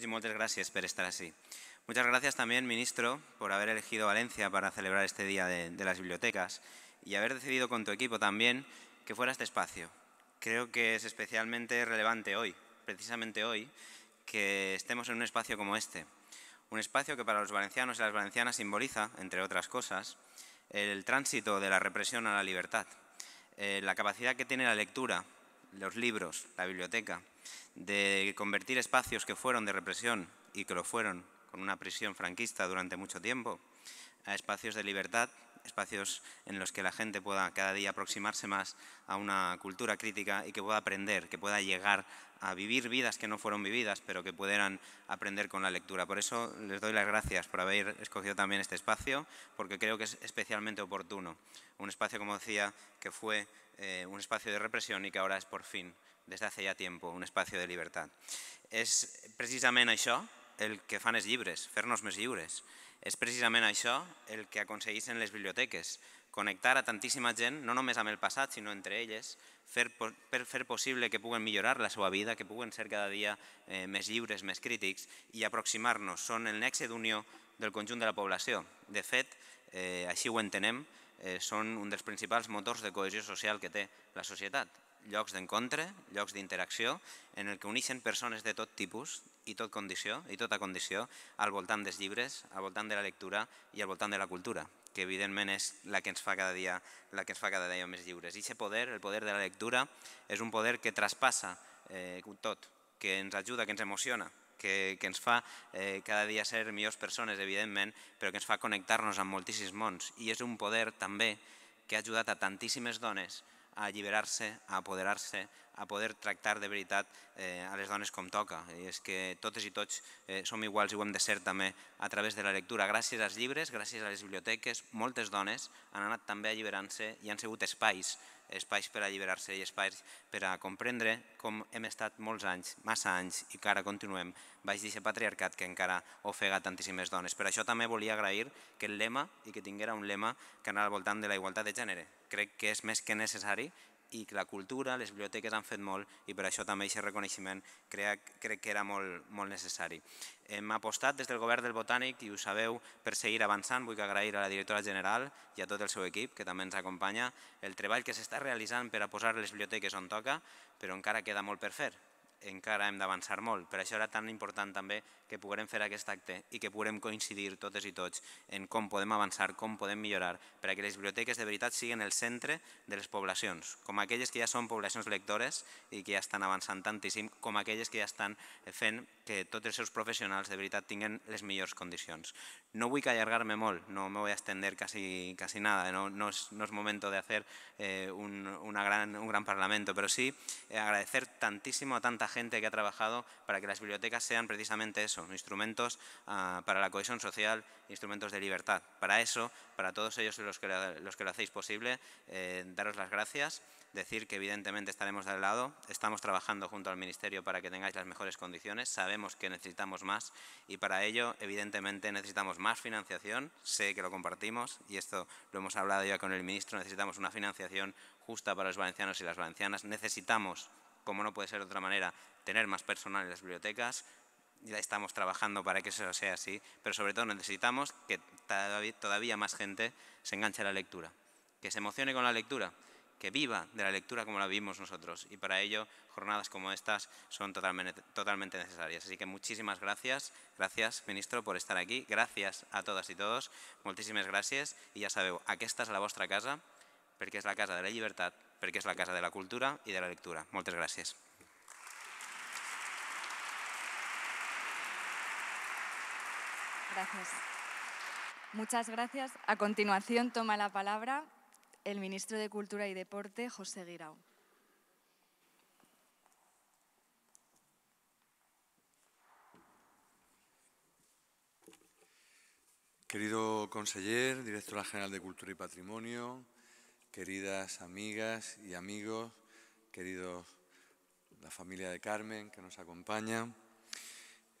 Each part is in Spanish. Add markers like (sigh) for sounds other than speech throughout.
y muchas gracias por estar así. Muchas gracias también, ministro, por haber elegido Valencia para celebrar este Día de, las Bibliotecas y haber decidido con tu equipo también que fuera este espacio. Creo que es especialmente relevante hoy, precisamente hoy, que estemos en un espacio como este. Un espacio que para los valencianos y las valencianas simboliza, entre otras cosas, el tránsito de la represión a la libertad, eh, la capacidad que tiene la lectura los libros, la biblioteca, de convertir espacios que fueron de represión y que lo fueron con una prisión franquista durante mucho tiempo, a espacios de libertad espacios en los que la gente pueda cada día aproximarse más a una cultura crítica y que pueda aprender, que pueda llegar a vivir vidas que no fueron vividas, pero que pudieran aprender con la lectura. Por eso les doy las gracias por haber escogido también este espacio, porque creo que es especialmente oportuno. Un espacio, como decía, que fue eh, un espacio de represión y que ahora es por fin, desde hace ya tiempo, un espacio de libertad. Es precisamente eso el que fan libres libres, fernos mes libres. És precisament això el que aconsegueixen les biblioteques, connectar a tantíssima gent, no només amb el passat, sinó entre elles, fer, per fer possible que puguen millorar la seva vida, que puguen ser cada dia eh, més lliures, més crítics i aproximar-nos. Són el nexe d'unió del conjunt de la població. De fet, eh, així ho entenem, eh, són un dels principals motors de cohesió social que té la societat llocs d'encontre, llocs d'interacció, en el que uneixen persones de tot tipus i tot condició i tota condició al voltant dels llibres, al voltant de la lectura i al voltant de la cultura, que evidentment és la que ens fa cada dia, la que ens fa cada dia més lliures. I aquest poder, el poder de la lectura, és un poder que traspassa eh, tot, que ens ajuda, que ens emociona, que, que ens fa eh, cada dia ser millors persones, evidentment, però que ens fa connectar-nos amb moltíssims mons. I és un poder també que ha ajudat a tantíssimes dones a alliberar-se, a apoderar-se, a poder tractar de veritat eh, a les dones com toca. I és que totes i tots eh, som iguals i ho hem de ser també a través de la lectura. Gràcies als llibres, gràcies a les biblioteques, moltes dones han anat també alliberant-se i han sigut espais espais per alliberar-se i espais per a comprendre com hem estat molts anys, massa anys, i que ara continuem baix d'aquest patriarcat que encara ofega tantíssimes dones. Per això també volia agrair que el lema, i que tinguera un lema que anava al voltant de la igualtat de gènere. Crec que és més que necessari i la cultura, les biblioteques han fet molt i per això també aquest reconeixement crec, crec que era molt, molt necessari. Hem apostat des del govern del Botànic, i ho sabeu, per seguir avançant. Vull agrair a la directora general i a tot el seu equip, que també ens acompanya, el treball que s'està realitzant per a posar les biblioteques on toca, però encara queda molt per fer encara hem d'avançar molt. Per això era tan important també que puguem fer aquest acte y que puguem coincidir totes y tots en cómo podemos avanzar, cómo podemos mejorar para que las bibliotecas de veritat siguin el centre de las poblaciones, como aquellas que ya son poblacions lectores y que ya están avançant tantísimo, como aquellas que ya están fent que todos esos profesionales professionals de veritat tinguin les millors condicions. No voy a me molt, no me voy a extender casi, casi nada, no, no, es, momento de hacer eh, una gran, un gran parlamento, pero sí agradecer tantísimo a tanta gente que ha trabajado para que las bibliotecas sean precisamente eso, instrumentos ah, para la cohesión social, instrumentos de libertad. Para eso, para todos ellos los que, los que lo hacéis posible, eh, daros las gracias, decir que evidentemente estaremos de lado, estamos trabajando junto al Ministerio para que tengáis las mejores condiciones, sabemos que necesitamos más y para ello, evidentemente, necesitamos más financiación, sé que lo compartimos y esto lo hemos hablado ya con el Ministro, necesitamos una financiación justa para los valencianos y las valencianas, necesitamos como no puede ser de otra manera, tener más personal en las bibliotecas, ya estamos trabajando para que eso sea así, pero sobre todo necesitamos que todavía más gente se enganche a la lectura, que se emocione con la lectura, que viva de la lectura como la vivimos nosotros. Y para ello, jornadas como estas son totalmente, necesarias. Así que muchísimas gracias. Gracias, ministro, por estar aquí. Gracias a todas y todos. muchísimas gracias. Y ya sabeu, aquí está la vuestra casa, porque es la casa de la libertad, porque es la casa de la cultura y de la lectura. Muchas gracias. Gracias. Muchas gracias. A continuación toma la palabra el ministro de Cultura y Deporte, José Guirao. Querido conseller, directora general de Cultura y Patrimonio, queridas amigas y amigos, querido la familia de Carmen que nos acompaña,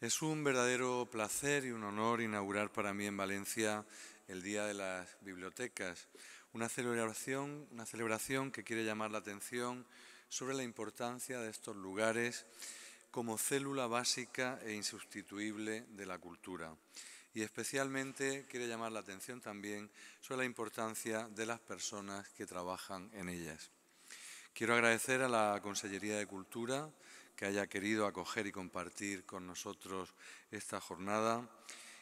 es un verdadero placer y un honor inaugurar para mí en Valencia el Día de las Bibliotecas, una celebración, que quiere llamar la atención sobre la importancia de estos lugares como célula básica e insustituible de la cultura. Y especialmente quiere llamar la atención también sobre la importancia de las personas que trabajan en ellas. Quiero agradecer a la Consellería de Cultura, que haya querido acoger y compartir con nosotros esta jornada.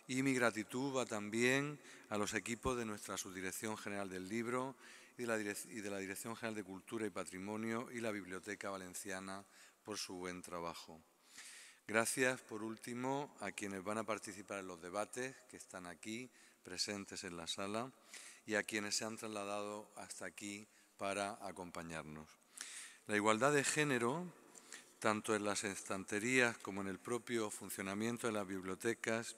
Y mi gratitud va también a los equipos de nuestra Subdirección General del Libro y de la, Dirección General de Cultura y Patrimonio y la Biblioteca Valenciana por su buen trabajo. Gracias, por último, a quienes van a participar en los debates, que están aquí, presentes en la sala, y a quienes se han trasladado hasta aquí para acompañarnos. La igualdad de género tanto en las estanterías como en el propio funcionamiento de las bibliotecas,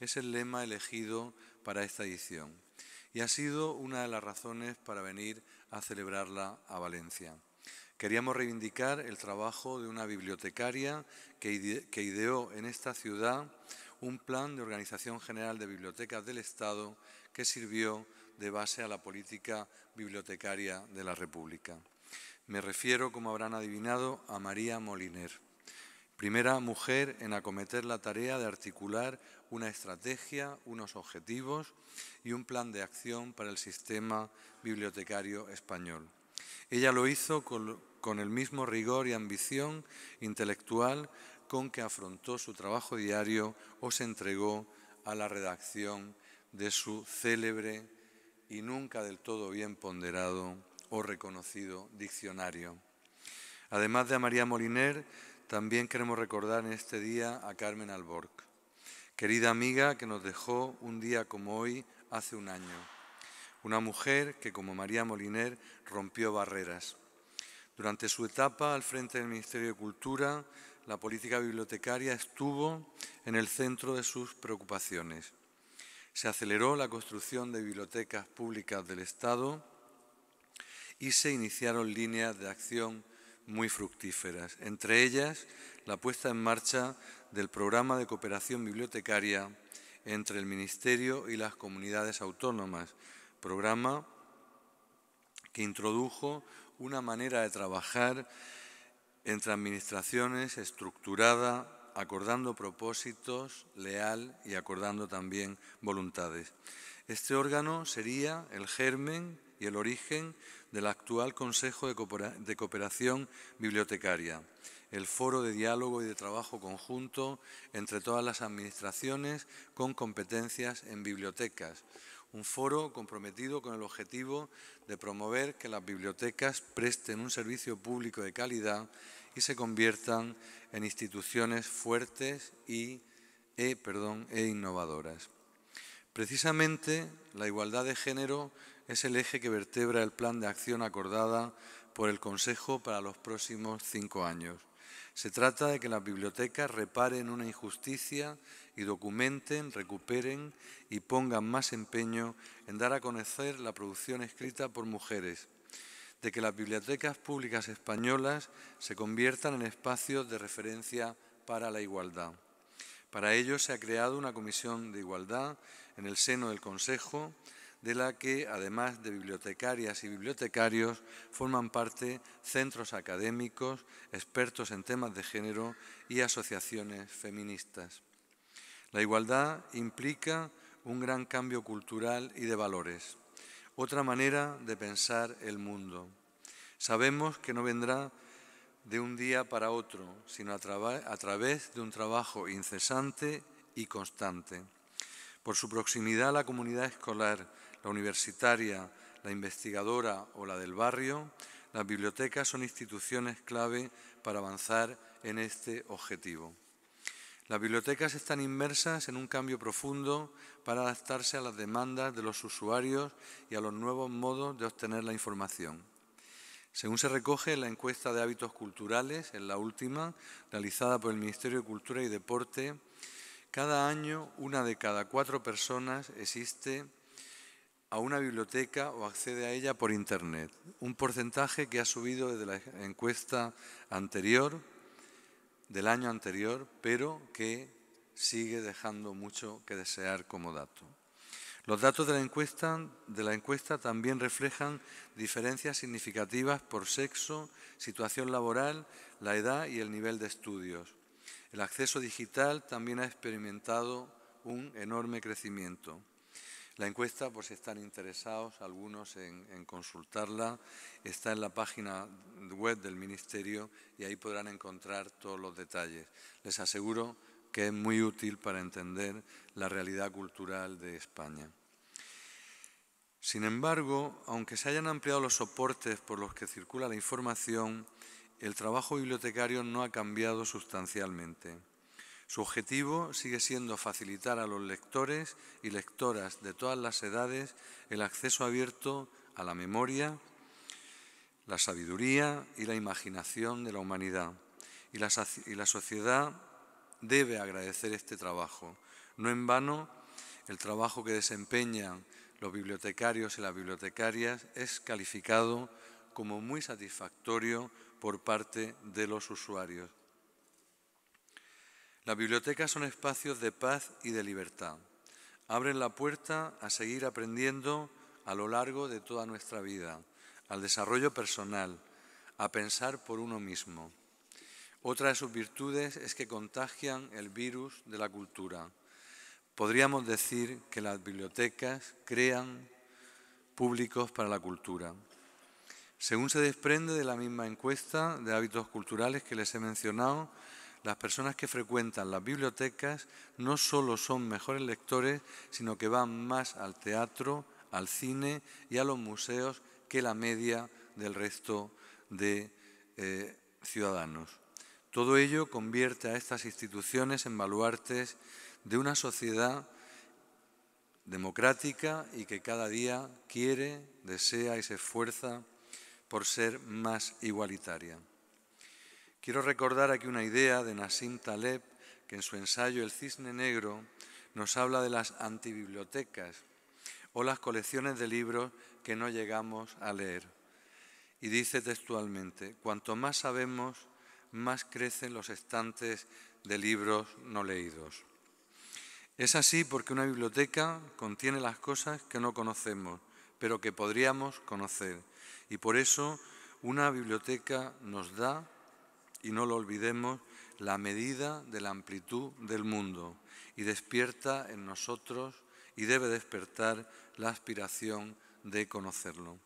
es el lema elegido para esta edición y ha sido una de las razones para venir a celebrarla a Valencia. Queríamos reivindicar el trabajo de una bibliotecaria que, ideó en esta ciudad un plan de organización general de bibliotecas del Estado que sirvió de base a la política bibliotecaria de la República. Me refiero, como habrán adivinado, a María Moliner, primera mujer en acometer la tarea de articular una estrategia, unos objetivos y un plan de acción para el sistema bibliotecario español. Ella lo hizo con, el mismo rigor y ambición intelectual con que afrontó su trabajo diario o se entregó a la redacción de su célebre y nunca del todo bien ponderado o reconocido diccionario. Además de a María Moliner, también queremos recordar en este día a Carmen Alborg, querida amiga que nos dejó un día como hoy hace un año. Una mujer que, como María Moliner, rompió barreras. Durante su etapa al frente del Ministerio de Cultura, la política bibliotecaria estuvo en el centro de sus preocupaciones. Se aceleró la construcción de bibliotecas públicas del Estado, y se iniciaron líneas de acción muy fructíferas, entre ellas la puesta en marcha del programa de cooperación bibliotecaria entre el Ministerio y las comunidades autónomas, programa que introdujo una manera de trabajar entre administraciones estructurada, acordando propósitos, leal y acordando también voluntades. Este órgano sería el germen y el origen del actual Consejo de Cooperación Bibliotecaria, el foro de diálogo y de trabajo conjunto entre todas las administraciones con competencias en bibliotecas, un foro comprometido con el objetivo de promover que las bibliotecas presten un servicio público de calidad y se conviertan en instituciones fuertes y, e, perdón, e innovadoras. Precisamente la igualdad de género es el eje que vertebra el plan de acción acordada por el Consejo para los próximos cinco años. Se trata de que las bibliotecas reparen una injusticia y documenten, recuperen y pongan más empeño en dar a conocer la producción escrita por mujeres, de que las bibliotecas públicas españolas se conviertan en espacios de referencia para la igualdad. Para ello se ha creado una comisión de igualdad en el seno del Consejo de la que, además de bibliotecarias y bibliotecarios, forman parte centros académicos, expertos en temas de género y asociaciones feministas. La igualdad implica un gran cambio cultural y de valores, otra manera de pensar el mundo. Sabemos que no vendrá de un día para otro, sino a, través de un trabajo incesante y constante. Por su proximidad a la comunidad escolar, la universitaria, la investigadora o la del barrio, las bibliotecas son instituciones clave para avanzar en este objetivo. Las bibliotecas están inmersas en un cambio profundo para adaptarse a las demandas de los usuarios y a los nuevos modos de obtener la información. Según se recoge en la encuesta de hábitos culturales, en la última, realizada por el Ministerio de Cultura y Deporte, cada año una de cada cuatro personas existe a una biblioteca o accede a ella por Internet, un porcentaje que ha subido desde la encuesta anterior, del año anterior, pero que sigue dejando mucho que desear como dato. Los datos de la, encuesta, de la encuesta también reflejan diferencias significativas por sexo, situación laboral, la edad y el nivel de estudios. El acceso digital también ha experimentado un enorme crecimiento. La encuesta, por si están interesados algunos en, en consultarla, está en la página web del Ministerio y ahí podrán encontrar todos los detalles. Les aseguro que es muy útil para entender la realidad cultural de España. Sin embargo, aunque se hayan ampliado los soportes por los que circula la información, el trabajo bibliotecario no ha cambiado sustancialmente. Su objetivo sigue siendo facilitar a los lectores y lectoras de todas las edades el acceso abierto a la memoria, la sabiduría y la imaginación de la humanidad. Y la, sociedad debe agradecer este trabajo. No en vano, el trabajo que desempeñan los bibliotecarios y las bibliotecarias es calificado como muy satisfactorio por parte de los usuarios. Las bibliotecas son espacios de paz y de libertad. Abren la puerta a seguir aprendiendo a lo largo de toda nuestra vida, al desarrollo personal, a pensar por uno mismo. Otra de sus virtudes es que contagian el virus de la cultura. Podríamos decir que las bibliotecas crean públicos para la cultura. Según se desprende de la misma encuesta de hábitos culturales que les he mencionado, las personas que frecuentan las bibliotecas no solo son mejores lectores, sino que van más al teatro, al cine y a los museos que la media del resto de eh, ciudadanos. Todo ello convierte a estas instituciones en baluartes de una sociedad democrática y que cada día quiere, desea y se esfuerza por ser más igualitaria. Quiero recordar aquí una idea de Nassim Taleb, que en su ensayo El cisne negro nos habla de las antibibliotecas o las colecciones de libros que no llegamos a leer. Y dice textualmente, cuanto más sabemos, más crecen los estantes de libros no leídos. Es así porque una biblioteca contiene las cosas que no conocemos, pero que podríamos conocer. Y por eso una biblioteca nos da y no lo olvidemos, la medida de la amplitud del mundo y despierta en nosotros y debe despertar la aspiración de conocerlo.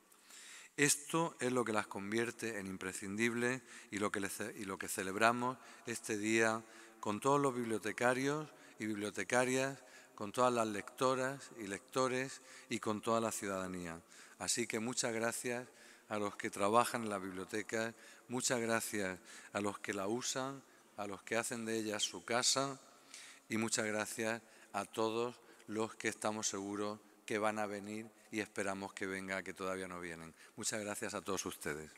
Esto es lo que las convierte en imprescindibles y lo que, y lo que celebramos este día con todos los bibliotecarios y bibliotecarias, con todas las lectoras y lectores y con toda la ciudadanía. Así que muchas gracias a los que trabajan en la biblioteca, muchas gracias a los que la usan, a los que hacen de ella su casa y muchas gracias a todos los que estamos seguros que van a venir y esperamos que venga, que todavía no vienen. Muchas gracias a todos ustedes.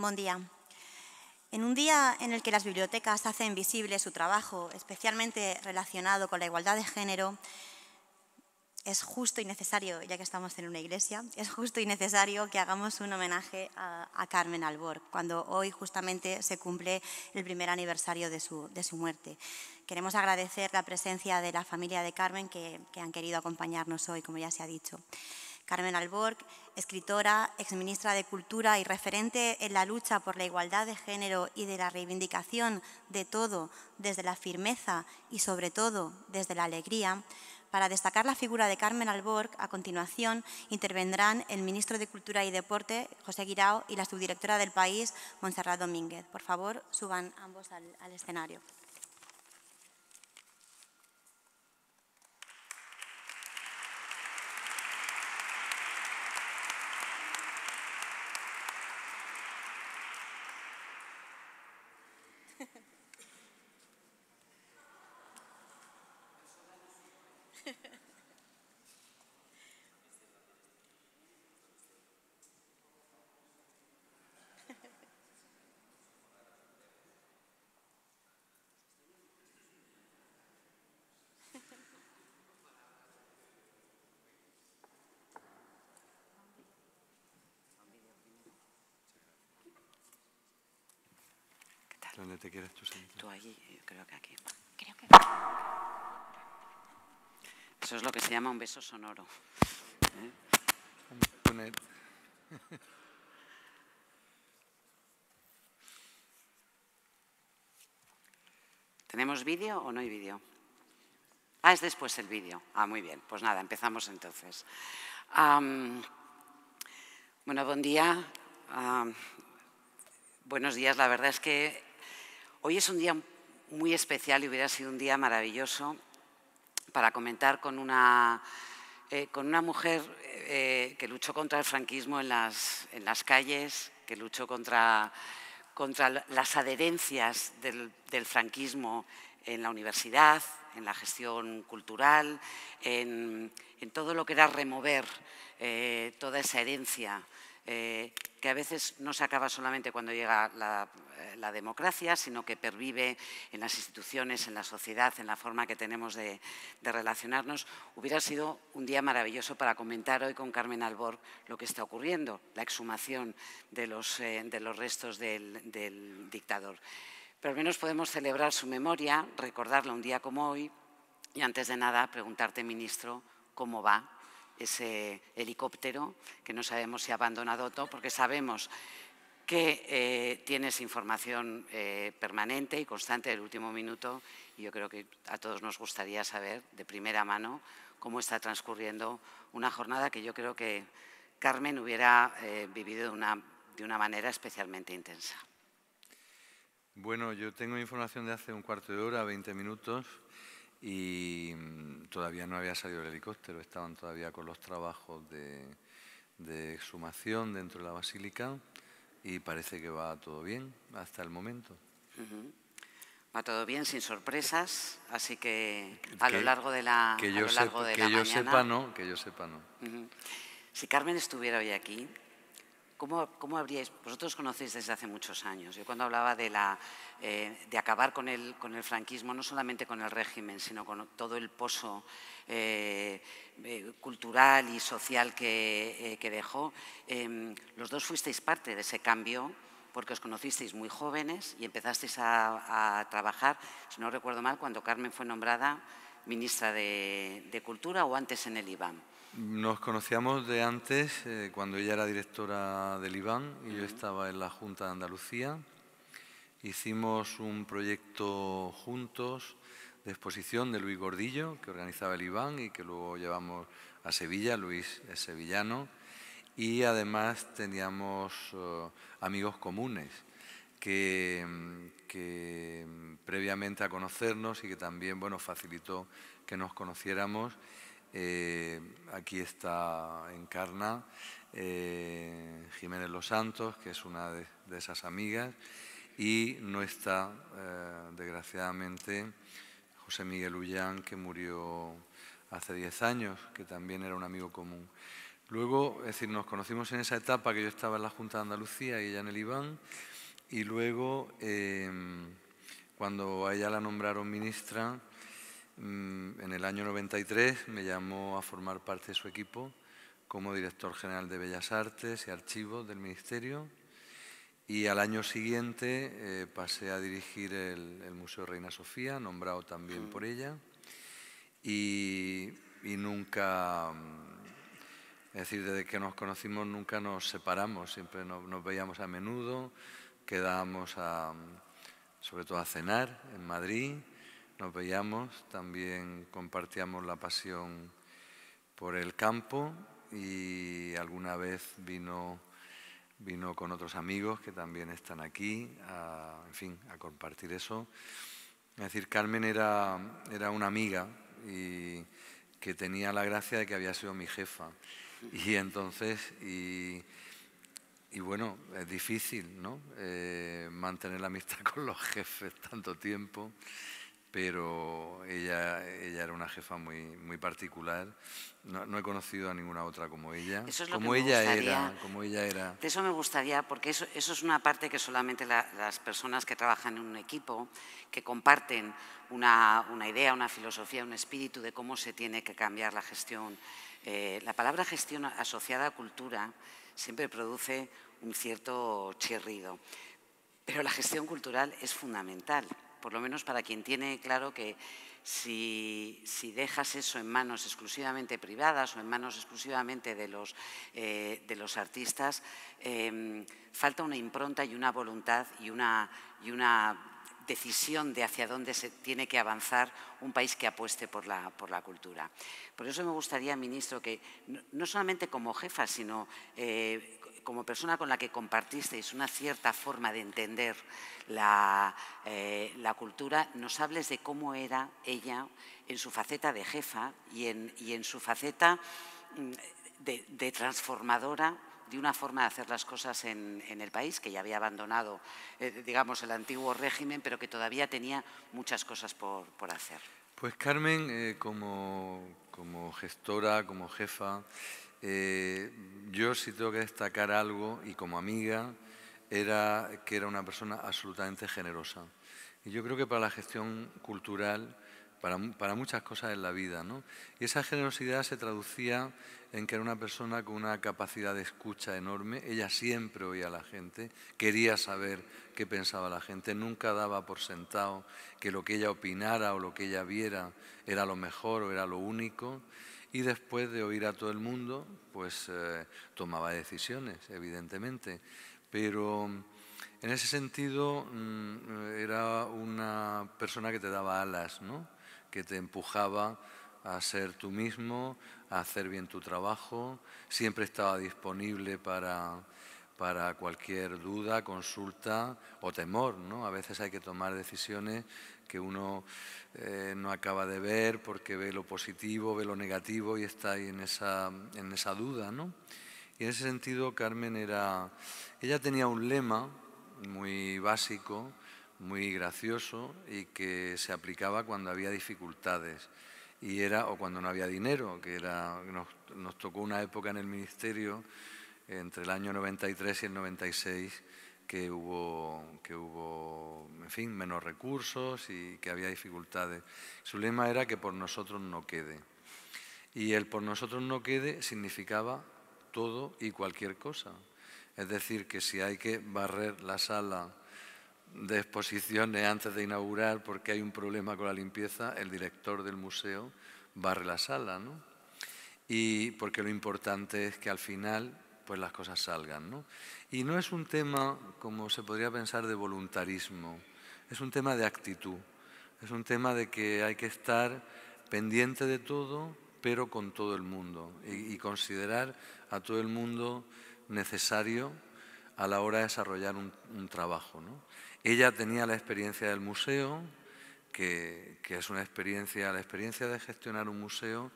Buen día. En un día en el que las bibliotecas hacen visible su trabajo, especialmente relacionado con la igualdad de género, es justo y necesario, ya que estamos en una iglesia, es justo y necesario que hagamos un homenaje a, Carmen Albor, cuando hoy justamente se cumple el primer aniversario de su, muerte. Queremos agradecer la presencia de la familia de Carmen que han querido acompañarnos hoy, como ya se ha dicho. Carmen Alborg, escritora, exministra de Cultura y referente en la lucha por la igualdad de género y de la reivindicación de todo desde la firmeza y sobre todo desde la alegría, para destacar la figura de Carmen Alborg, a continuación intervendrán el ministro de Cultura y Deporte, José Guirao, y la subdirectora del país, Montserrat Domínguez. Por favor, suban ambos al, al escenario. Donde te quieres tú Tú allí, eh, creo que aquí. Eso es lo que se llama un beso sonoro. ¿Eh? (laughs) ¿Tenemos vídeo o no hay vídeo? Ah, es después el vídeo. Ah, muy bien. Pues nada, empezamos entonces. bueno, buen día. buenos días. La verdad es que Hoy es un día muy especial y hubiera sido un día maravilloso para comentar con una, eh, mujer eh, que luchó contra el franquismo en las, calles, que luchó contra, las adherencias del, franquismo en la universidad, en la gestión cultural, en, todo lo que era remover eh, toda esa herencia eh, que a veces no se acaba solamente cuando llega eh, la, democracia, sino que pervive en las instituciones, en la sociedad, en la forma que tenemos de, relacionarnos, hubiera sido un día maravilloso para comentar hoy con Carmen Albor lo que está ocurriendo, la exhumación eh, de los, restos del, del dictador. Pero al menos podemos celebrar su memoria, recordarla un día como hoy, y antes de nada preguntarte, ministro, cómo va ese helicóptero, que no sabemos si ha abandonado o todo, porque sabemos que eh, tienes información eh, permanente y constante del último minuto y yo creo que a todos nos gustaría saber de primera mano cómo está transcurriendo una jornada que yo creo que Carmen hubiera eh, vivido de una, de una manera especialmente intensa. Bueno, yo tengo información de hace un cuarto de hora, 20 minutos, y mm, todavía no había salido el helicóptero, estaban todavía con los trabajos de, exhumación dentro de la basílica y parece que va todo bien hasta el momento. Va todo bien, sin sorpresas, así que a lo largo de la que yo, sepa, que yo sepa no, que yo sepa no. Si Carmen estuviera hoy aquí, ¿Cómo, habríais, vosotros conocéis desde hace muchos años, yo cuando hablaba de, la, eh, de acabar con el, franquismo, no solamente con el régimen, sino con todo el pozo eh, eh, cultural y social que, dejó, em, los dos fuisteis parte de ese cambio porque os conocisteis muy jóvenes y empezasteis a, trabajar, si no recuerdo mal, cuando Carmen fue nombrada ministra de, Cultura o antes en el IBAM. Nos conocíamos de antes, eh, cuando ella era directora del IBAN y yo estaba en la Junta de Andalucía. Hicimos un proyecto juntos de exposición de Luis Gordillo, que organizaba el IBAN y que luego llevamos a Sevilla, Luis es sevillano, y además teníamos eh, amigos comunes. Que, que mm, previamente a conocernos y que también bueno, facilitó que nos conociéramos eh, aquí está Encarna, eh, Jiménez Los Santos, que es una de, esas amigas, y no está, eh, desgraciadamente, José Miguel Ullán, que murió hace 10 años, que también era un amigo común. Luego, es decir, nos conocimos en esa etapa que yo estaba en la Junta de Andalucía y ella en el Iván y luego, eh, cuando a ella la nombraron ministra, Mm, en el año 93 me llamó a formar parte de su equipo como director general de Bellas Artes y Archivos del Ministerio y al año siguiente eh, pasé a dirigir el, Museo Reina Sofía, nombrado también por mm. ella y, nunca, mm, es decir, desde que nos conocimos nunca nos separamos, siempre nos, veíamos a menudo, quedábamos sobre todo a cenar en Madrid nos veíamos, también compartíamos la pasión por el campo y alguna vez vino, vino con otros amigos que también están aquí, a, en fin, a compartir eso. Es decir, Carmen era, una amiga y que tenía la gracia de que había sido mi jefa. Y entonces, y, bueno, es difícil, eh, mantener la amistad (laughs) con los jefes tanto tiempo pero ella, ella era una jefa muy, muy particular. No, he conocido a ninguna otra como ella. Eso es lo como que me ella era, como ella era. De eso me gustaría, porque eso, eso es una parte que solamente las personas que trabajan en un equipo, que comparten una, una, idea, una filosofía, un espíritu de cómo se tiene que cambiar la gestión. Eh, la palabra gestión asociada a cultura siempre produce un cierto chirrido, pero la gestión cultural es fundamental por lo menos para quien tiene claro que si, dejas eso en manos exclusivamente privadas o en manos exclusivamente de los, eh, de los artistas, em, falta una impronta y una voluntad y una, y una decisión de hacia dónde se tiene que avanzar un país que apueste por la, por la cultura. Por eso me gustaría, ministro, que no solamente como jefa, sino eh, como persona con la que compartisteis una cierta forma de entender eh, la, cultura, nos hables de cómo era ella en su faceta de jefa y en, su faceta mm, de, transformadora de una forma de hacer las cosas en, el país, que ya había abandonado, eh, digamos, el antiguo régimen, pero que todavía tenía muchas cosas por, hacer. Pues Carmen, eh, como, gestora, como jefa eh, yo sí tengo que destacar algo, y como amiga, era que era una persona absolutamente generosa. Y yo creo que para la gestión cultural, para, muchas cosas en la vida, ¿no? Y esa generosidad se traducía en que era una persona con una capacidad de escucha enorme. Ella siempre oía a la gente, quería saber qué pensaba la gente, nunca daba por sentado que lo que ella opinara o lo que ella viera era lo mejor o era lo único. Y después de oír a todo el mundo, pues eh, tomaba decisiones, evidentemente. Pero mm, en ese sentido mm, era una persona que te daba alas, ¿no? que te empujaba a ser tú mismo, a hacer bien tu trabajo. Siempre estaba disponible para, para cualquier duda, consulta o temor. ¿no? A veces hay que tomar decisiones que uno eh, no acaba de ver porque ve lo positivo, ve lo negativo y está ahí en esa, duda. ¿no? Y en ese sentido Carmen era, ella tenía un lema muy básico, muy gracioso y que se aplicaba cuando había dificultades y era o cuando no había dinero, que era nos tocó una época en el ministerio entre el año 93 y el 96 que hubo, que hubo, en fin, menos recursos y que había dificultades. Su lema era que por nosotros no quede. Y el por nosotros no quede significaba todo y cualquier cosa. Es decir, que si hay que barrer la sala de exposiciones antes de inaugurar porque hay un problema con la limpieza, el director del museo barre la sala, ¿no? Y porque lo importante es que al final pues las cosas salgan. Y no es un tema, como se podría pensar, de voluntarismo, es un tema de actitud, es un tema de que hay que estar pendiente de todo, pero con todo el mundo, y, considerar a todo el mundo necesario a la hora de desarrollar un, trabajo. Ella tenía la experiencia del museo, que, que, es una experiencia, la experiencia de gestionar un museo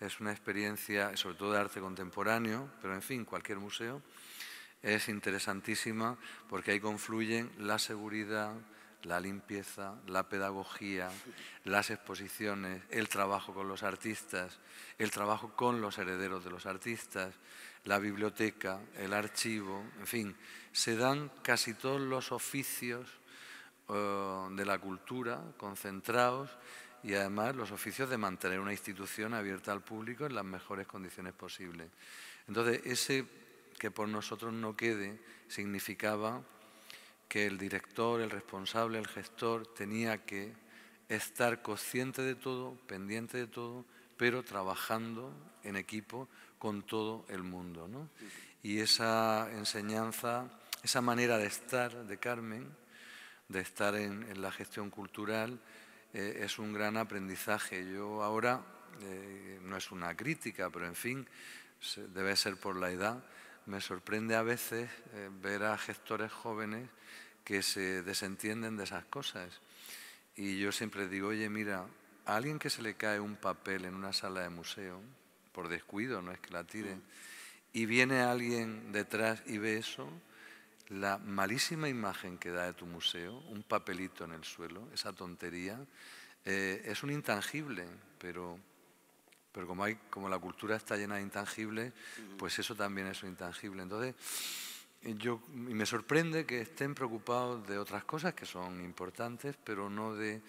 es una experiencia, sobre todo de arte contemporáneo, pero en fin, cualquier museo, es interesantísima porque ahí confluyen la seguridad, la limpieza, la pedagogía, las exposiciones, el trabajo con los artistas, el trabajo con los herederos de los artistas, la biblioteca, el archivo, en fin, se dan casi todos los oficios eh, de la cultura concentrados y además los oficios de mantener una institución abierta al público en las mejores condiciones posibles. Entonces, ese que por nosotros no quede significaba que el director, el responsable, el gestor tenía que estar consciente de todo, pendiente de todo, pero trabajando en equipo con todo el mundo. Y esa enseñanza, esa manera de estar de Carmen, de estar en, en la gestión cultural, eh, es un gran aprendizaje. Yo ahora, eh, no es una crítica, pero en fin, debe ser por la edad, me sorprende a veces eh, ver a gestores jóvenes que se desentienden de esas cosas. Y yo siempre digo, oye, mira, a alguien que se le cae un papel en una sala de museo, por descuido, no es que la tire mm. y viene alguien detrás y ve eso, la malísima imagen que da de tu museo, un papelito en el suelo, esa tontería, eh, es un intangible, pero, pero como, hay, como la cultura está llena de intangibles, pues eso también es un intangible. Entonces, yo, me sorprende que estén preocupados de otras cosas que son importantes, pero no de...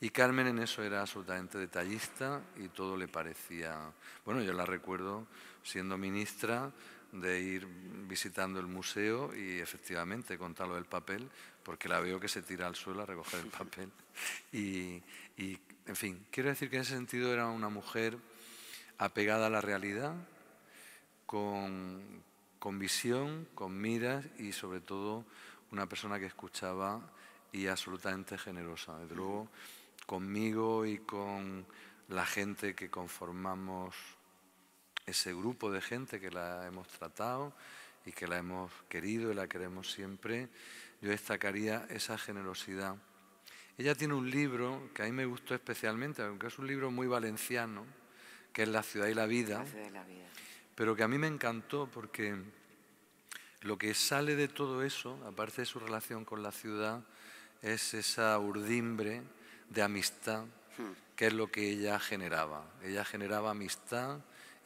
Y Carmen en eso era absolutamente detallista y todo le parecía... Bueno, yo la recuerdo siendo ministra, de ir visitando el museo y efectivamente contarlo del papel, porque la veo que se tira al suelo a recoger el papel. Y, y, en fin, quiero decir que en ese sentido era una mujer apegada a la realidad, con, con visión, con miras y sobre todo una persona que escuchaba y absolutamente generosa. Desde luego, conmigo y con la gente que conformamos ese grupo de gente que la hemos tratado y que la hemos querido y la queremos siempre, yo destacaría esa generosidad. Ella tiene un libro que a mí me gustó especialmente, aunque es un libro muy valenciano, que es La ciudad y la vida, la ciudad y la vida. pero que a mí me encantó porque lo que sale de todo eso, aparte de su relación con la ciudad, es esa urdimbre de amistad, hmm. que es lo que ella generaba. Ella generaba amistad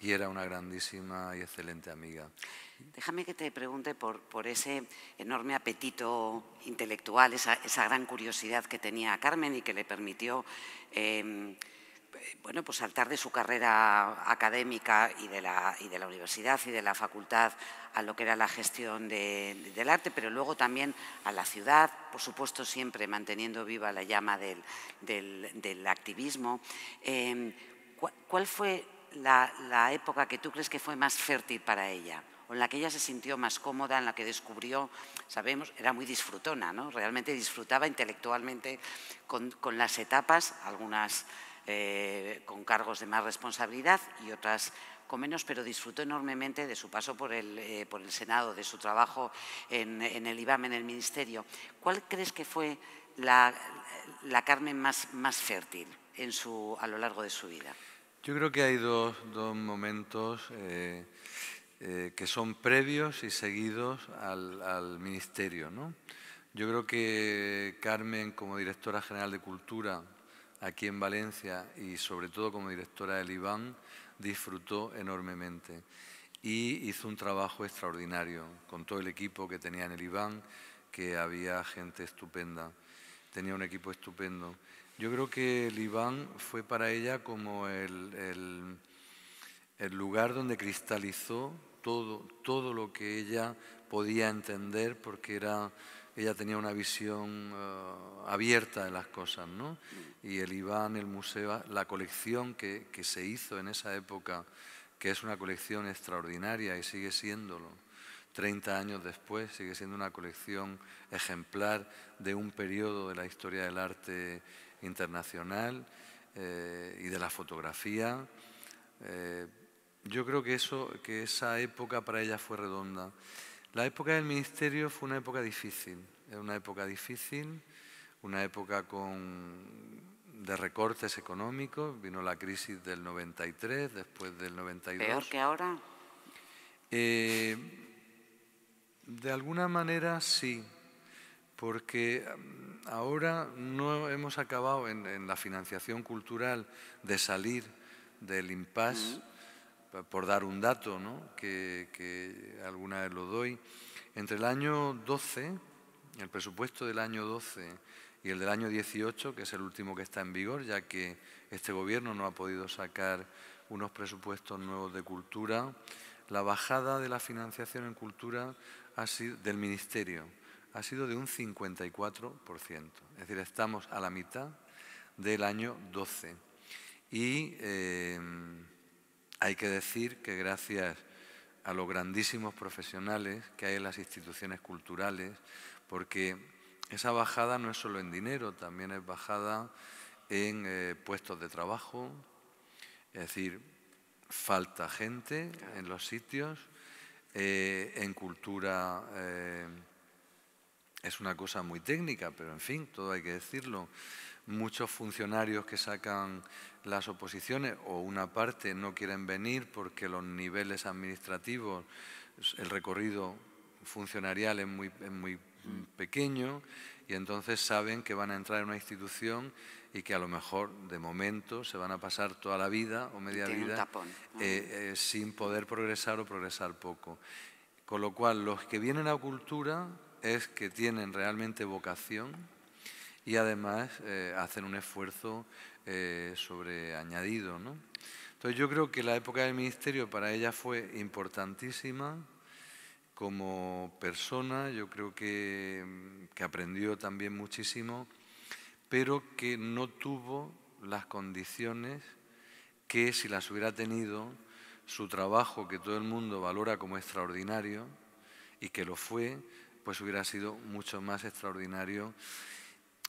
y era una grandísima y excelente amiga. Déjame que te pregunte por, por ese enorme apetito intelectual, esa, gran curiosidad que tenía Carmen y que le permitió em, bueno, pues saltar de su carrera académica y de, la, y de la universidad y de la facultad a lo que era la gestión del arte, pero luego también a la ciudad, por supuesto siempre manteniendo viva la llama del, activismo. Em, ¿Cuál fue la, época que tú crees que fue más fértil para ella? en la que ella se sintió más cómoda, en la que descubrió, sabemos, era muy disfrutona, ¿no? Realmente disfrutaba intelectualmente con, las etapas, algunas eh, con cargos de más responsabilidad y otras con menos, pero disfrutó enormemente de su paso por el, eh, Senado, de su trabajo en, el IBAM, en el Ministerio. ¿Cuál crees que fue la, Carmen más, fértil a lo largo de su vida? Yo creo que hay dos, momentos eh, eh, que son previos y seguidos al, ministerio. Yo creo que Carmen, como directora general de Cultura aquí en Valencia y sobre todo como directora del IBAN, disfrutó enormemente y hizo un trabajo extraordinario con todo el equipo que tenía en el IBAN, que había gente estupenda, tenía un equipo estupendo. Yo creo que el Iván fue para ella como el, lugar donde cristalizó todo, todo lo que ella podía entender porque era ella tenía una visión eh, abierta de las cosas, ¿no? Y el Iván, el museo, la colección que, que, se hizo en esa época, que es una colección extraordinaria y sigue siéndolo, 30 años después, sigue siendo una colección ejemplar de un periodo de la historia del arte internacional eh, y de la fotografía. Eh, yo creo que, eso, que esa época para ella fue redonda. La época del ministerio fue una época difícil, una época difícil, una época con, de recortes económicos, vino la crisis del 93, después del 92. ¿Peor que ahora? Eh, de alguna manera sí, porque ahora no hemos acabado en, la financiación cultural de salir del impasse, por dar un dato que, que alguna vez lo doy. Entre el año 12, el presupuesto del año 12 y el del año 18, que es el último que está en vigor, ya que este Gobierno no ha podido sacar unos presupuestos nuevos de cultura, la bajada de la financiación en cultura ha sido del Ministerio ha sido de un 54%. Es decir, estamos a la mitad del año 12. Y em, hay que decir que gracias a los grandísimos profesionales que hay en las instituciones culturales, porque esa bajada no es solo en dinero, también es bajada en eh, puestos de trabajo, es decir, falta gente en los sitios, eh, en cultura eh, es una cosa muy técnica, pero en fin, todo hay que decirlo. Muchos funcionarios que sacan las oposiciones o una parte no quieren venir porque los niveles administrativos, el recorrido funcionarial es muy, pequeño y entonces saben que van a entrar en una institución y que a lo mejor de momento se van a pasar toda la vida o media vida eh, eh, sin poder progresar o progresar poco. Con lo cual, los que vienen a cultura es que tienen realmente vocación y además eh, hacen un esfuerzo eh, sobre añadido. ¿no? Entonces yo creo que la época del ministerio para ella fue importantísima como persona, yo creo que, mm, que aprendió también muchísimo, pero que no tuvo las condiciones que si las hubiera tenido, su trabajo que todo el mundo valora como extraordinario y que lo fue, pues hubiera sido mucho más extraordinario.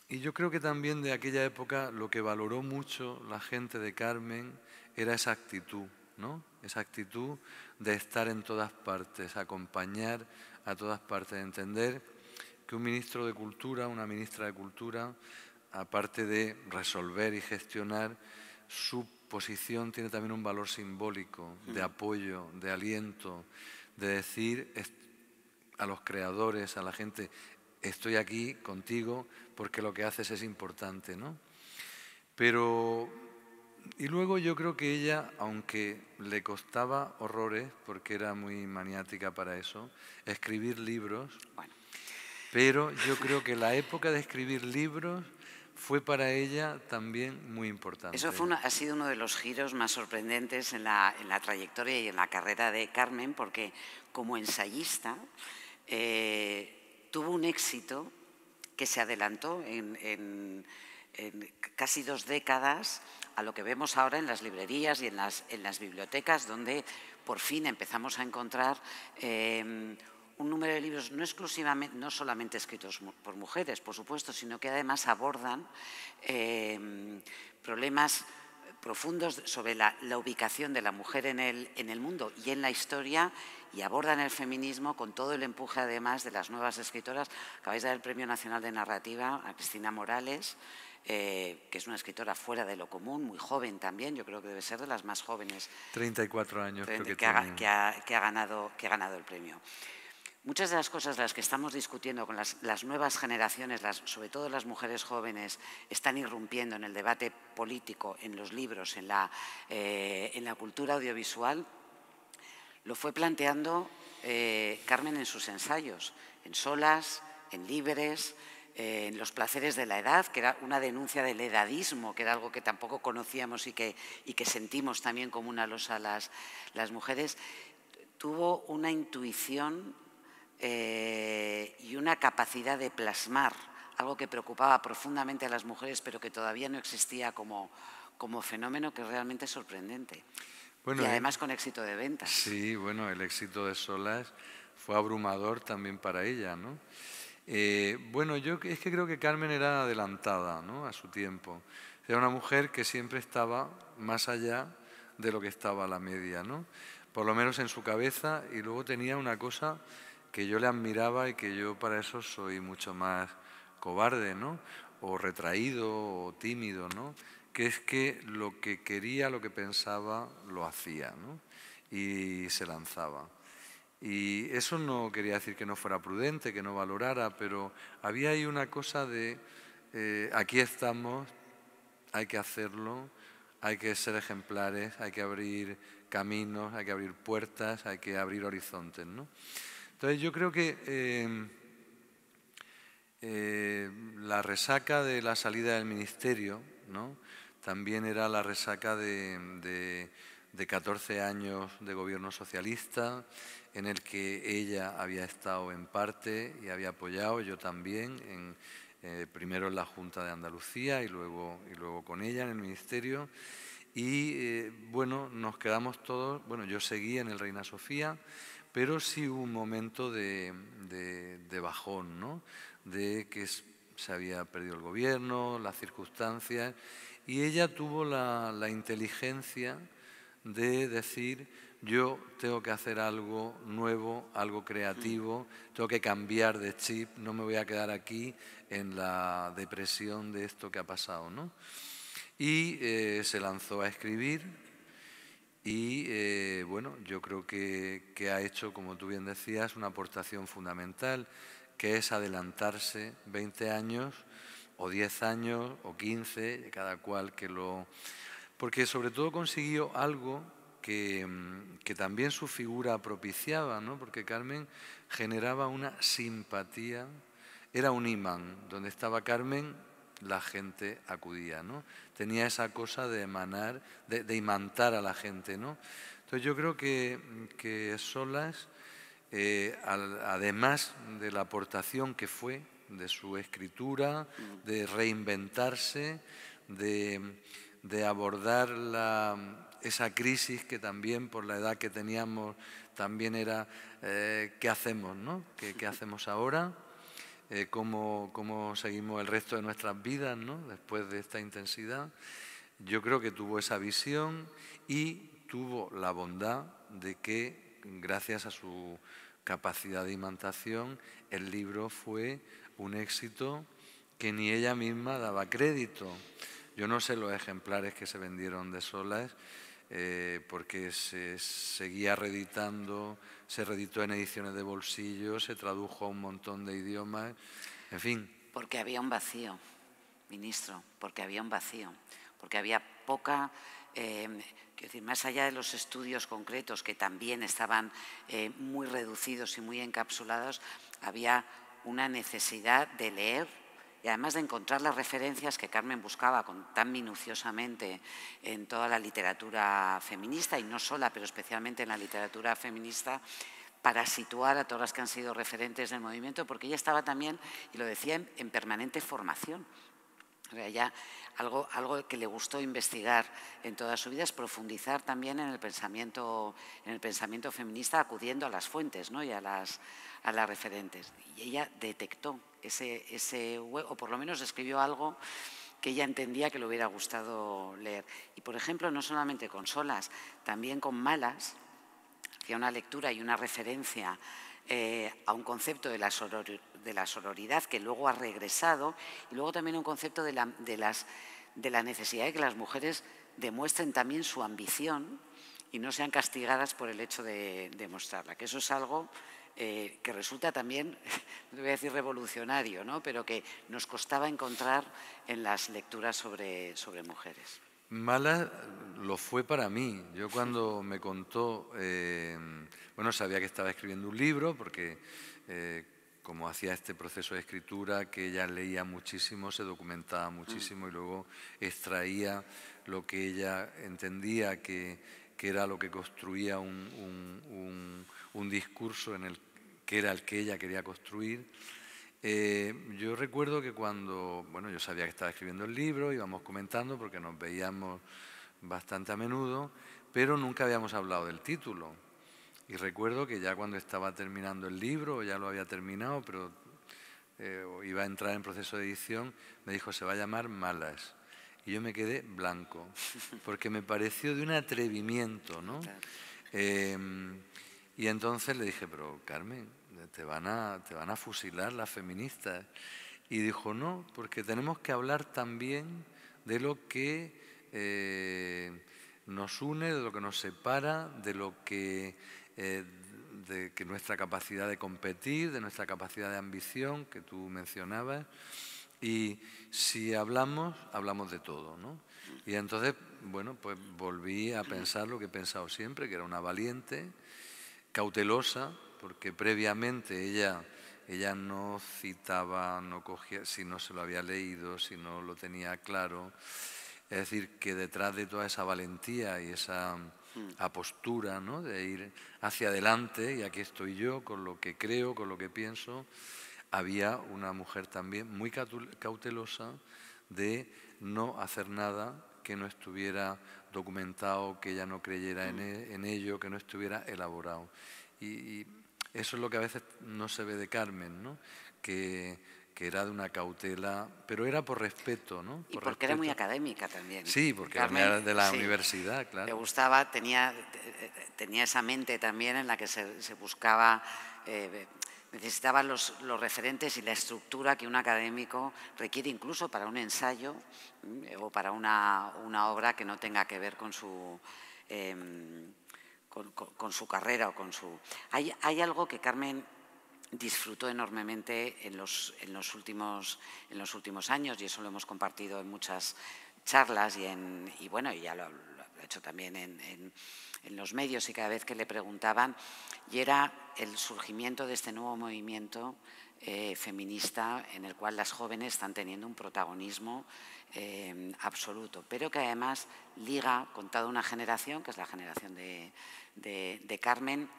Y yo creo que también de aquella época lo que valoró mucho la gente de Carmen era esa actitud, ¿no? Esa actitud de estar en todas partes, acompañar a todas partes, entender que un ministro de Cultura, una ministra de Cultura, aparte de resolver y gestionar, su posición tiene también un valor simbólico, de apoyo, de aliento, de decir, a los creadores, a la gente, estoy aquí contigo porque lo que haces es importante, ¿no? Pero, y luego yo creo que ella, aunque le costaba horrores, porque era muy maniática para eso, escribir libros, bueno. pero yo creo que la época de escribir libros fue para ella también muy importante. Eso fue ha sido uno de los giros más sorprendentes en la, en la trayectoria y en la carrera de Carmen, porque como ensayista, eh, tuvo un éxito que se adelantó en, casi dos décadas a lo que vemos ahora en las librerías y en las, bibliotecas, donde por fin empezamos a encontrar em, un número de libros no, exclusivamente, no solamente escritos por mujeres, por supuesto, sino que además abordan em, problemas profundos sobre la, ubicación de la mujer en el, mundo y en la historia y abordan el feminismo con todo el empuje, además, de las nuevas escritoras. Acabáis de dar el Premio Nacional de Narrativa a Cristina Morales, eh, que es una escritora fuera de lo común, muy joven también, yo creo que debe ser de las más jóvenes. 34 años, que, que ha ganado el premio. Muchas de las cosas las que estamos discutiendo con las, nuevas generaciones, sobre todo las mujeres jóvenes, están irrumpiendo en el debate político, en los libros, en la, eh, cultura audiovisual, lo fue planteando eh, Carmen en sus ensayos, en Solas, en Libres, eh, en Los Placeres de la Edad, que era una denuncia del edadismo, que era algo que tampoco conocíamos y que, sentimos también como una losa las, las mujeres. Tuvo una intuición eh, y una capacidad de plasmar algo que preocupaba profundamente a las mujeres, pero que todavía no existía como, como fenómeno, que realmente sorprendente. Bueno, y eh, además con éxito de ventas. Sí, bueno, el éxito de Solas fue abrumador también para ella, ¿no? Eh, bueno, yo es que creo que Carmen era adelantada a su tiempo. Era una mujer que siempre estaba más allá de lo que estaba la media, ¿no? por lo menos en su cabeza, y luego tenía una cosa que yo le admiraba y que yo para eso soy mucho más cobarde, ¿no? O retraído o tímido, ¿no? Que es que lo que quería, lo que pensaba, lo hacía, ¿no? Y se lanzaba. Y eso no quería decir que no fuera prudente, que no valorara, pero había ahí una cosa de eh, aquí estamos, hay que hacerlo, hay que ser ejemplares, hay que abrir caminos, hay que abrir puertas, hay que abrir horizontes, ¿no? Entonces yo creo que em, eh, la resaca de la salida del ministerio también era la resaca de, 14 años de gobierno socialista en el que ella había estado en parte y había apoyado, yo también, eh, primero en la Junta de Andalucía y luego, y luego con ella en el Ministerio. Y eh, bueno, nos quedamos todos, bueno, yo seguí en el Reina Sofía pero sí un momento de, bajón, de que se había perdido el gobierno, las circunstancias, y ella tuvo la, inteligencia de decir, yo tengo que hacer algo nuevo, algo creativo, tengo que cambiar de chip, no me voy a quedar aquí en la depresión de esto que ha pasado. ¿no? Y eh, se lanzó a escribir, y eh, bueno, yo creo que, ha hecho, como tú bien decías, una aportación fundamental, que es adelantarse 20 años o 10 años o 15, cada cual que lo... Porque sobre todo consiguió algo que, mm, que también su figura propiciaba, ¿no? porque Carmen generaba una simpatía, era un imán, donde estaba Carmen la gente acudía, ¿no? Tenía esa cosa de emanar, de, imantar a la gente, ¿no? Entonces yo creo que, Solas, eh, además de la aportación que fue de su escritura, de reinventarse, de, abordar esa crisis que también por la edad que teníamos también era eh, qué hacemos, ¿no? ¿Qué, hacemos ahora? Eh, cómo, seguimos el resto de nuestras vidas ¿no? después de esta intensidad. Yo creo que tuvo esa visión y tuvo la bondad de que, gracias a su capacidad de imantación, el libro fue un éxito que ni ella misma daba crédito. Yo no sé los ejemplares que se vendieron de Solas, eh, porque se seguía reeditando, se reeditó en ediciones de bolsillo, se tradujo a un montón de idiomas, en fin. Porque había un vacío, ministro, porque había un vacío, porque había poca... Eh, decir, más allá de los estudios concretos que también estaban eh, muy reducidos y muy encapsulados, había una necesidad de leer y además de encontrar las referencias que Carmen buscaba con, tan minuciosamente en toda la literatura feminista, y no sola, pero especialmente en la literatura feminista, para situar a todas las que han sido referentes del movimiento, porque ella estaba también, y lo decía, en, permanente formación. O algo, algo que le gustó investigar en toda su vida es profundizar también en el pensamiento, en el pensamiento feminista, acudiendo a las fuentes ¿no? y a las, a las referentes. Y ella detectó ese, ese o por lo menos escribió algo que ella entendía que le hubiera gustado leer. Y, por ejemplo, no solamente con solas, también con malas, hacía una lectura y una referencia eh, a un concepto de la, de la, sororidad que luego ha regresado, y luego también un concepto de la, las, de la necesidad de que las mujeres demuestren también su ambición y no sean castigadas por el hecho de demostrarla, que eso es algo eh, que resulta también, (laughs) no voy a decir revolucionario, ¿no? pero que nos costaba encontrar en las lecturas sobre, sobre mujeres. Mala lo fue para mí. Yo cuando me contó, eh, bueno, sabía que estaba escribiendo un libro, porque eh, como hacía este proceso de escritura, que ella leía muchísimo, se documentaba mm. muchísimo y luego extraía lo que ella entendía que, que era lo que construía un, un un discurso en el que era el que ella quería construir. Eh, yo recuerdo que cuando, bueno, yo sabía que estaba escribiendo el libro, íbamos comentando porque nos veíamos bastante a menudo, pero nunca habíamos hablado del título. Y recuerdo que ya cuando estaba terminando el libro, ya lo había terminado, pero eh, iba a entrar en proceso de edición, me dijo, se va a llamar Malas. Y yo me quedé blanco, porque me pareció de un atrevimiento, ¿no? Eh, y entonces le dije, pero Carmen, te van a, te van a fusilar las feministas. Y dijo, no, porque tenemos que hablar también de lo que eh, nos une, de lo que nos separa, de lo que, eh, de que nuestra capacidad de competir, de nuestra capacidad de ambición que tú mencionabas. Y si hablamos, hablamos de todo, ¿no? Y entonces, bueno, pues volví a pensar lo que he pensado siempre, que era una valiente, cautelosa, porque previamente ella, ella no citaba, no cogía, si no se lo había leído, si no lo tenía claro. Es decir, que detrás de toda esa valentía y esa mm. apostura ¿no? de ir hacia adelante, y aquí estoy yo con lo que creo, con lo que pienso, había una mujer también muy cautelosa de no hacer nada que no estuviera documentado, que ella no creyera en, mm. e, ello, que no estuviera elaborado. Y, eso es lo que a veces no se ve de Carmen, ¿no? que, era de una cautela, pero era por respeto, ¿no? y porque era muy académica también. Sí, porque era de la universidad, claro. Le gustaba, tenía, eh, eh, tenía esa mente también en la que se, buscaba... Eh, necesitaba los, referentes y la estructura que un académico requiere incluso para un ensayo mm, o para una, obra que no tenga que ver con su, em, su carrera o con su... Hay, algo que Carmen disfrutó enormemente en los, últimos, en los últimos años y eso lo hemos compartido en muchas charlas y, en, y bueno, y ya lo, hecho también en, los medios y cada vez que le preguntaban, y era el surgimiento de este nuevo movimiento eh, feminista en el cual las jóvenes están teniendo un protagonismo eh, absoluto, pero que además liga con toda una generación, que es la generación de Carmen,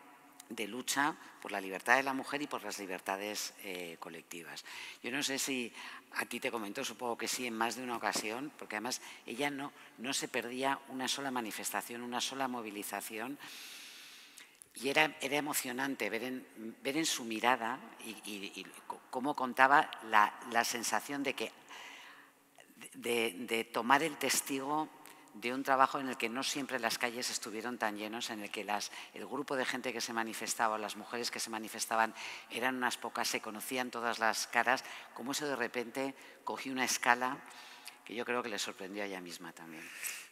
de lucha por la libertad de la mujer y por las libertades eh, colectivas. Yo no sé si a ti te comentó, supongo que sí, en más de una ocasión, porque además ella no, no se perdía una sola manifestación, una sola movilización. Y era, era emocionante ver en, ver en su mirada y, cómo contaba la, sensación de que de, de tomar el testigo de un trabajo en el que no siempre las calles estuvieron tan llenos, en el que las, el grupo de gente que se manifestaba, las mujeres que se manifestaban, eran unas pocas, se conocían todas las caras, como eso de repente cogió una escala que yo creo que le sorprendió a ella misma también.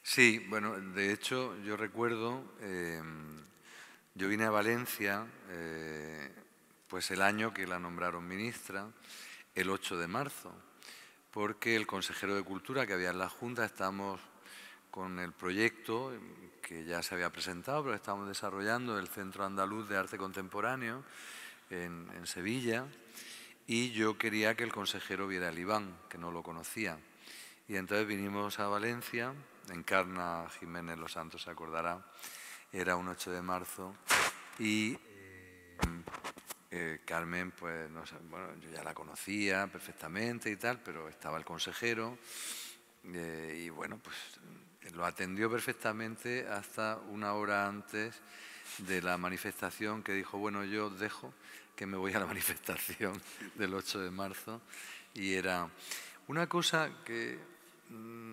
Sí, bueno, de hecho yo recuerdo, em, yo vine a Valencia, eh, pues el año que la nombraron ministra, el 8 de marzo, porque el consejero de Cultura que había en la Junta, estábamos con el proyecto que ya se había presentado, pero estamos desarrollando el Centro Andaluz de Arte Contemporáneo en, Sevilla y yo quería que el consejero viera el Iván, que no lo conocía. Y entonces vinimos a Valencia, encarna Jiménez Los Santos, se acordará, era un 8 de marzo y eh, eh, Carmen, pues, bueno, yo ya la conocía perfectamente y tal, pero estaba el consejero eh, y bueno, pues lo atendió perfectamente hasta una hora antes de la manifestación que dijo, bueno, yo dejo que me voy a la (laughs) manifestación del 8 de marzo. Y era una cosa que, mm,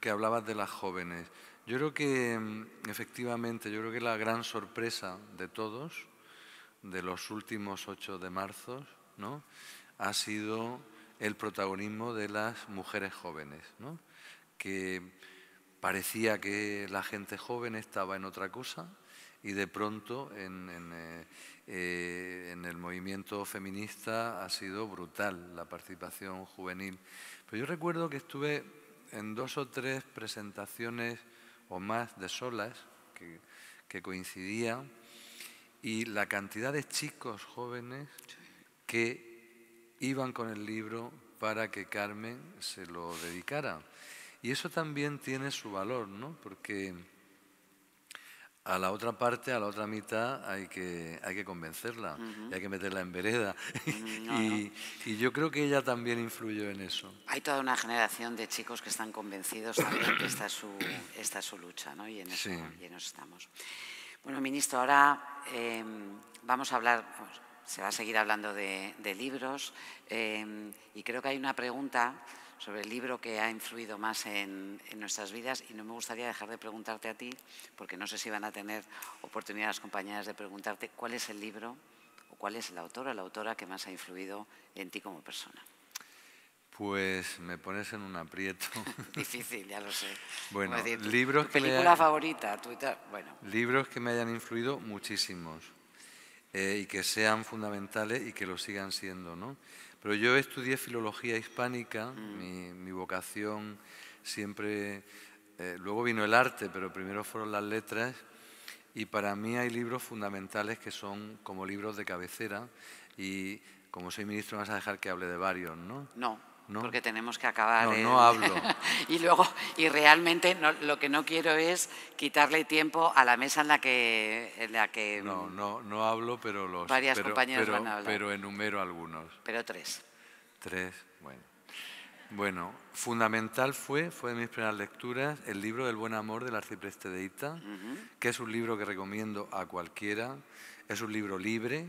que hablabas de las jóvenes. Yo creo que mm, efectivamente, yo creo que la gran sorpresa de todos, de los últimos 8 de marzo, ¿no? ha sido el protagonismo de las mujeres jóvenes. ¿no? que parecía que la gente joven estaba en otra cosa y de pronto eh, eh, en, el movimiento feminista ha sido brutal la participación juvenil. Pero yo recuerdo que estuve en dos o tres presentaciones o más de solas que, que coincidían y la cantidad de chicos jóvenes que iban con el libro para que Carmen se lo dedicara. Y eso también tiene su valor, ¿no? Porque a la otra parte, a la otra mitad, hay que, hay que convencerla, y hay que meterla en vereda. (laughs) y, yo creo que ella también influyó en eso. Hay toda una generación de chicos que están convencidos de que esta es su, (coughs) lucha, ¿no? Y en, eso, estamos. Bueno, ministro, ahora em, vamos a hablar, se va a seguir hablando de, libros, em, y creo que hay una pregunta sobre el libro que ha influido más en, nuestras vidas y no me gustaría dejar de preguntarte a ti, porque no sé si van a tener oportunidad las compañeras de preguntarte cuál es el libro o cuál es la autora o la autora que más ha influido en ti como persona. Pues me pones en un aprieto. (laughs) Difícil, ya lo sé. Bueno, libros que película favorita, Twitter, bueno. Libros que me hayan influido muchísimos eh, y que sean fundamentales y que lo sigan siendo, ¿no? Pero yo estudié filología hispánica, mm. mi, vocación siempre... Eh, luego vino el arte, pero primero fueron las letras y para mí hay libros fundamentales que son como libros de cabecera y como soy ministro me vas a dejar que hable de varios, ¿no? No porque tenemos que acabar. No, no (laughs) hablo. y luego, y realmente lo que no quiero es quitarle tiempo a la mesa en la que. la que no, no, no hablo, pero los. Varias compañeros van a hablar. Pero enumero algunos. Pero tres. Tres, bueno. Bueno, fundamental fue, fue de mis primeras lecturas, el libro del buen amor del arcipreste de Ita, que es un libro que recomiendo a cualquiera. Es un libro libre,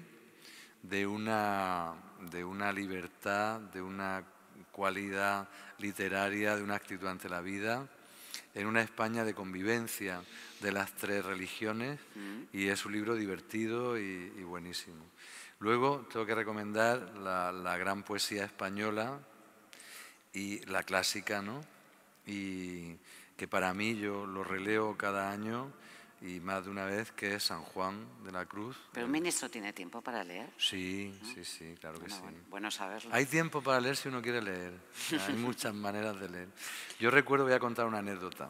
de una, de una libertad, de una cualidad literaria, de una actitud ante la vida, en una España de convivencia de las tres religiones mm. y es un libro divertido y, buenísimo. Luego tengo que recomendar la, gran poesía española y la clásica, ¿no? Y que para mí yo lo releo cada año y más de una vez que es San Juan de la Cruz. ¿Pero un ministro tiene tiempo para leer? Sí, sí, sí, claro que sí. Bueno, saberlo. Hay tiempo para leer si uno quiere leer. Hay muchas maneras de leer. Yo recuerdo, voy a contar una anécdota.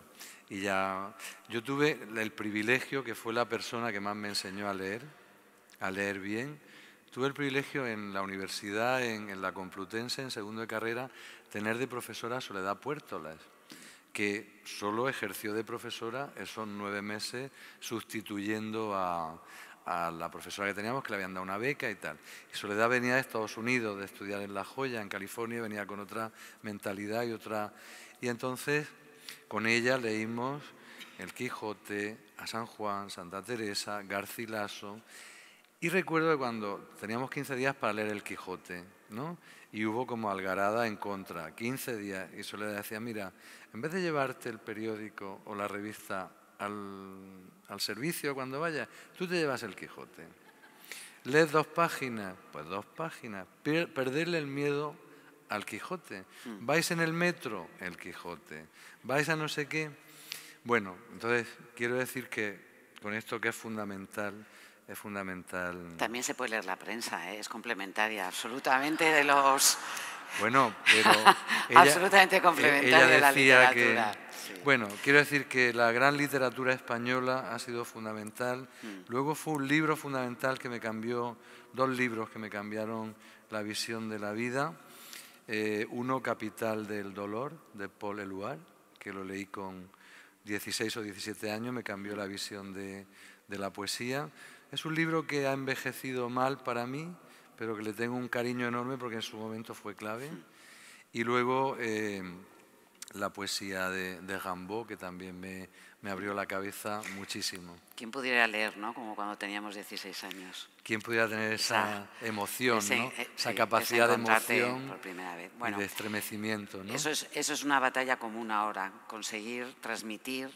Y ya, yo tuve el privilegio, que fue la persona que más me enseñó a leer, a leer bien. Tuve el privilegio en la universidad, en, en la Complutense, en segundo de carrera, tener de profesora Soledad Puertolas que solo ejerció de profesora esos nueve meses sustituyendo a, la profesora que teníamos, que le habían dado una beca y tal. Y Soledad venía de Estados Unidos de estudiar en La Joya, en California, venía con otra mentalidad y otra... Y entonces con ella leímos El Quijote, a San Juan, Santa Teresa, Garcilaso. Y recuerdo que cuando teníamos 15 días para leer El Quijote, y hubo como algarada en contra, 15 días, y Soledad decía, mira, en vez de llevarte el periódico o la revista al, servicio cuando vayas, tú te llevas el Quijote. Lees dos páginas, pues dos páginas, perderle el miedo al Quijote. Hmm. Vais en el metro, el Quijote. Vais a no sé qué. Bueno, entonces quiero decir que con esto que es fundamental, fundamental. También se puede leer la prensa, ¿eh? es complementaria, absolutamente de los. (laughs) Bueno, pero. (laughs) absolutamente e- complementaria de la literatura. Bueno, quiero decir que la gran literatura española ha sido fundamental. Mm. Luego fue un libro fundamental que me cambió, dos libros que me cambiaron la visión de la vida. Eh, uno, Capital del Dolor, de Paul Eluard, que lo leí con 16 o 17 años, me cambió la visión de la poesía. Es un libro que ha envejecido mal para mí, pero que le tengo un cariño enorme porque en su momento fue clave. Y luego eh, la poesía de, de que también me, abrió la cabeza muchísimo. ¿Quién pudiera leer, no? Como cuando teníamos 16 años. ¿Quién pudiera tener esa, emoción, ¿no? Eh, esa capacidad de emoción y de estremecimiento? Eso, es, una batalla común ahora, conseguir transmitir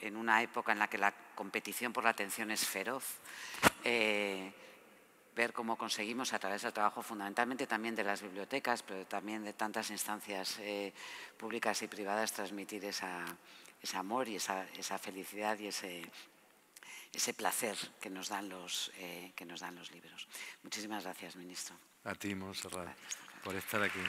en una época en la que la competición por la atención es feroz. Eh, ver cómo conseguimos a través del trabajo fundamentalmente también de las bibliotecas, pero también de tantas instancias eh, públicas y privadas transmitir ese amor y esa, felicidad y ese, ese, placer que nos, dan los, eh, que nos dan los libros. Muchísimas gracias, ministro. A ti, Monserrat, por estar aquí.